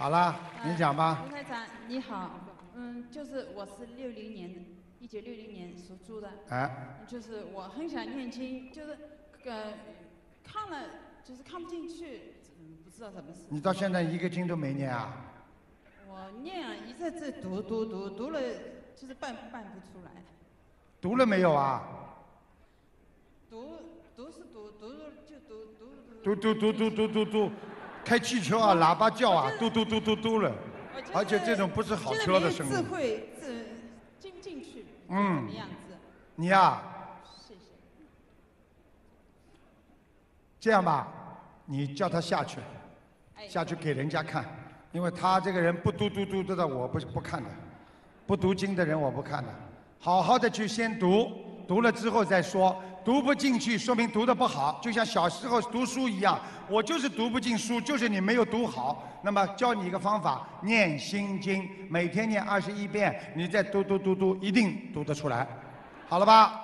好了，你讲吧。吴台长，你好，嗯，就是我是六零年，一九六零年属猪的，哎，就是我很想念经，就是呃，看了就是看不进去，不知道什么事。你到现在一个经都没念啊？我念了，一个字读读读读了，就是办办不出来。读了没有啊？读读是读，读了就读读读读读读读读读读读读。开汽车啊，喇叭叫啊，嘟嘟嘟嘟嘟了。而且这种不是好车的声音。智慧自进进去。嗯。你呀。谢谢。这样吧，你叫他下去，下去给人家看，因为他这个人不嘟嘟嘟嘟的，我不不看的，不读经的人，我不看的，好好的去先读，读了之后再说。读不进去，说明读得不好，就像小时候读书一样，我就是读不进书，就是你没有读好。那么，教你一个方法，念心经，每天念二十一遍，你再读读读读，一定读得出来，好了吧？